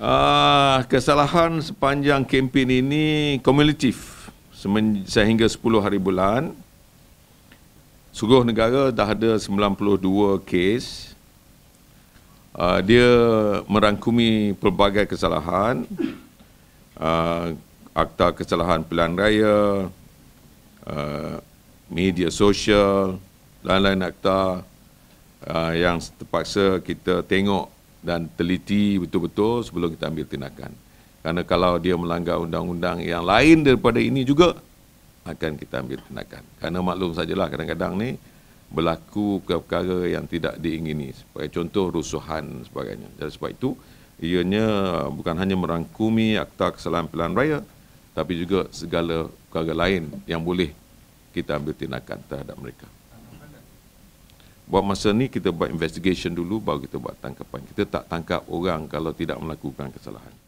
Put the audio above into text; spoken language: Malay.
Uh, kesalahan sepanjang kempen ini kumulatif sehingga 10 hari bulan. Seluruh negara dah ada 92 kes. Uh, dia merangkumi pelbagai kesalahan. Uh, akta kesalahan pelan raya, uh, media sosial, lain-lain akta uh, yang terpaksa kita tengok dan teliti betul-betul sebelum kita ambil tindakan. Karena kalau dia melanggar undang-undang yang lain daripada ini juga, akan kita ambil tindakan. Karena maklum sajalah kadang-kadang ni berlaku perkara yang tidak diingini. Sebagai contoh rusuhan sebagainya. Jadi sebab itu, ianya bukan hanya merangkumi Akta Kesalahan Pilihan Raya, tapi juga segala perkara lain yang boleh kita ambil tindakan terhadap mereka. Buat masa ni kita buat investigation dulu baru kita buat tangkapan. Kita tak tangkap orang kalau tidak melakukan kesalahan.